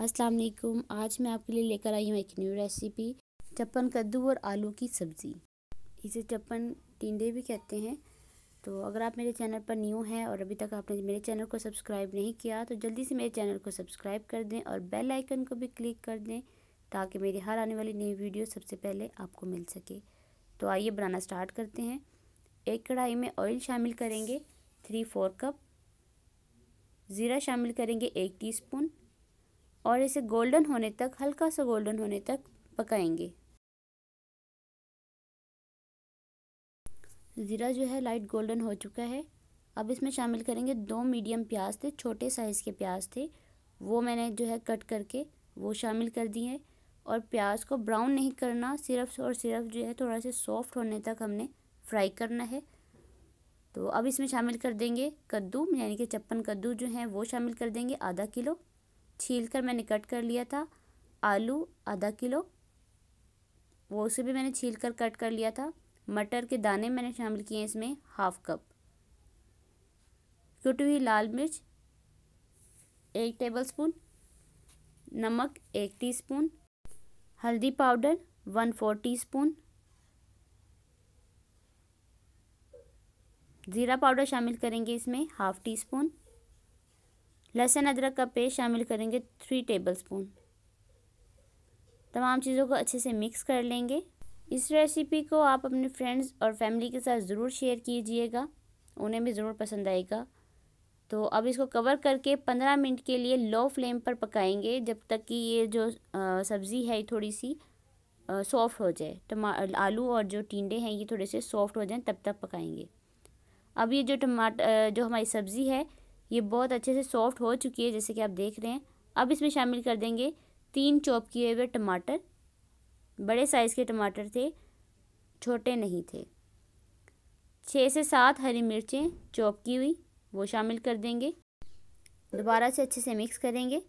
अस्सलाम वालेकुम आज मैं आपके लिए लेकर आई हूँ एक न्यू रेसिपी चप्पन कद्दू और आलू की सब्ज़ी इसे चप्पन टिंडे भी कहते हैं तो अगर आप मेरे चैनल पर न्यू हैं और अभी तक आपने मेरे चैनल को सब्सक्राइब नहीं किया तो जल्दी से मेरे चैनल को सब्सक्राइब कर दें और बेल आइकन को भी क्लिक कर दें ताकि मेरी हर आने वाली नई वीडियो सबसे पहले आपको मिल सके तो आइए बनाना स्टार्ट करते हैं एक कढ़ाई में ऑयल शामिल करेंगे थ्री फोर कप ज़ीरा शामिल करेंगे एक टीस्पून और इसे गोल्डन होने तक हल्का सा गोल्डन होने तक पकाएंगे ज़ीरा जो है लाइट गोल्डन हो चुका है अब इसमें शामिल करेंगे दो मीडियम प्याज थे छोटे साइज़ के प्याज थे वो मैंने जो है कट करके वो शामिल कर दिए हैं और प्याज को ब्राउन नहीं करना सिर्फ और सिर्फ जो है थोड़ा से सॉफ्ट होने तक हमने फ्राई करना है तो अब इसमें शामिल कर देंगे कद्दू यानी कि चप्पन कद्दू जो है वो शामिल कर देंगे आधा किलो छील कर मैंने कट कर लिया था आलू आधा किलो वो उसे भी मैंने छील कर कट कर लिया था मटर के दाने मैंने शामिल किए हैं इसमें हाफ कप कुटी हुई लाल मिर्च एक टेबलस्पून नमक एक टीस्पून हल्दी पाउडर वन फोर टीस्पून ज़ीरा पाउडर शामिल करेंगे इसमें हाफ़ टी स्पून लहसुन अदरक का पेस्ट शामिल करेंगे थ्री टेबलस्पून तमाम चीज़ों को अच्छे से मिक्स कर लेंगे इस रेसिपी को आप अपने फ्रेंड्स और फैमिली के साथ ज़रूर शेयर कीजिएगा उन्हें भी ज़रूर पसंद आएगा तो अब इसको कवर करके पंद्रह मिनट के लिए लो फ्लेम पर पकाएंगे जब तक कि ये जो सब्ज़ी है थोड़ी सी सॉफ्ट हो जाए टमा आलू और जो टिंडे हैं ये थोड़े से सॉफ्ट हो जाएं तब तक पकाएंगे अब ये जो टमाटर जो हमारी सब्ज़ी है ये बहुत अच्छे से सॉफ्ट हो चुकी है जैसे कि आप देख रहे हैं अब इसमें शामिल कर देंगे तीन चॉप किए हुए टमाटर बड़े साइज़ के टमाटर थे छोटे नहीं थे छः से सात हरी मिर्चें चॉप की हुई वो शामिल कर देंगे दोबारा से अच्छे से मिक्स करेंगे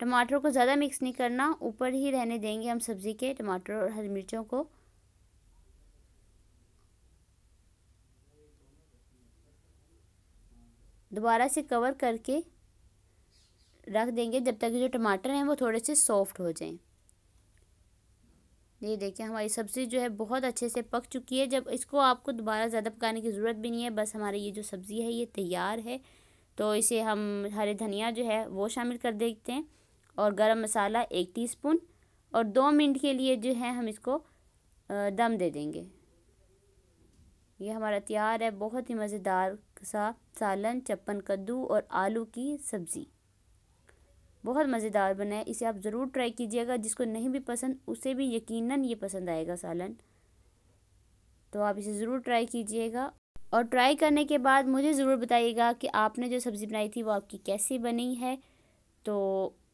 टमाटरों को ज़्यादा मिक्स नहीं करना ऊपर ही रहने देंगे हम सब्ज़ी के टमाटर और हरी मिर्चों को दोबारा से कवर करके रख देंगे जब तक जो टमाटर हैं वो थोड़े से सॉफ्ट हो जाएं ये देखिए हमारी सब्ज़ी जो है बहुत अच्छे से पक चुकी है जब इसको आपको दोबारा ज़्यादा पकाने की ज़रूरत भी नहीं है बस हमारी ये जो सब्ज़ी है ये तैयार है तो इसे हम हरे धनिया जो है वो शामिल कर देते हैं और गरम मसाला एक टीस्पून और दो मिनट के लिए जो है हम इसको दम दे देंगे ये हमारा तैयार है बहुत ही मज़ेदार सा सालन चप्पन कद्दू और आलू की सब्ज़ी बहुत मज़ेदार बना है इसे आप ज़रूर ट्राई कीजिएगा जिसको नहीं भी पसंद उसे भी यकीनन ये पसंद आएगा सालन तो आप इसे ज़रूर ट्राई कीजिएगा और ट्राई करने के बाद मुझे ज़रूर बताइएगा कि आपने जो सब्ज़ी बनाई थी वो आपकी कैसी बनी है तो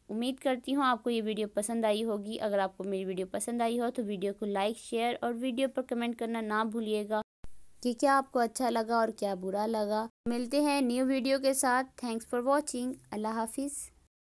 उम्मीद करती हूँ आपको ये वीडियो पसंद आई होगी अगर आपको मेरी वीडियो पसंद आई हो तो वीडियो को लाइक शेयर और वीडियो पर कमेंट करना ना भूलिएगा कि क्या आपको अच्छा लगा और क्या बुरा लगा मिलते हैं न्यू वीडियो के साथ थैंक्स फॉर वॉचिंग अल्लाह हाफिज़